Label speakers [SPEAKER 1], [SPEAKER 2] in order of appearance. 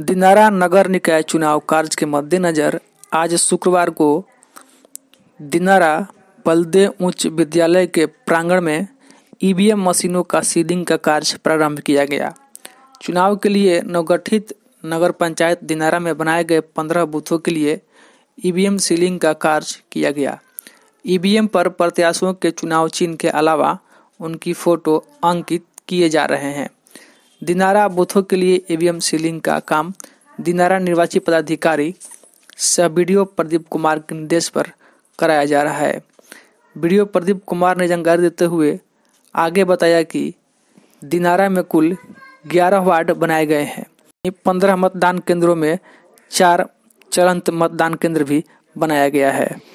[SPEAKER 1] दिनारा नगर निकाय चुनाव कार्य के मद्देनजर आज शुक्रवार को दिनारा बलदे उच्च विद्यालय के प्रांगण में ईवीएम मशीनों का सीडिंग का कार्य प्रारंभ किया गया चुनाव के लिए नवगठित नगर पंचायत दिनारा में बनाए गए पंद्रह बूथों के लिए ईवीएम सीलिंग का कार्य किया गया ईवीएम पर प्रत्याशियों के चुनाव चिन्ह के अलावा उनकी फोटो अंकित किए जा रहे हैं दिनारा बूथों के लिए ईवीएम सीलिंग का काम दिनारा निर्वाची पदाधिकारी सह बी प्रदीप कुमार के निर्देश पर कराया जा रहा है बी प्रदीप कुमार ने जानकारी देते हुए आगे बताया कि दिनारा में कुल 11 वार्ड बनाए गए हैं पंद्रह मतदान केंद्रों में चार चलंत मतदान केंद्र भी बनाया गया है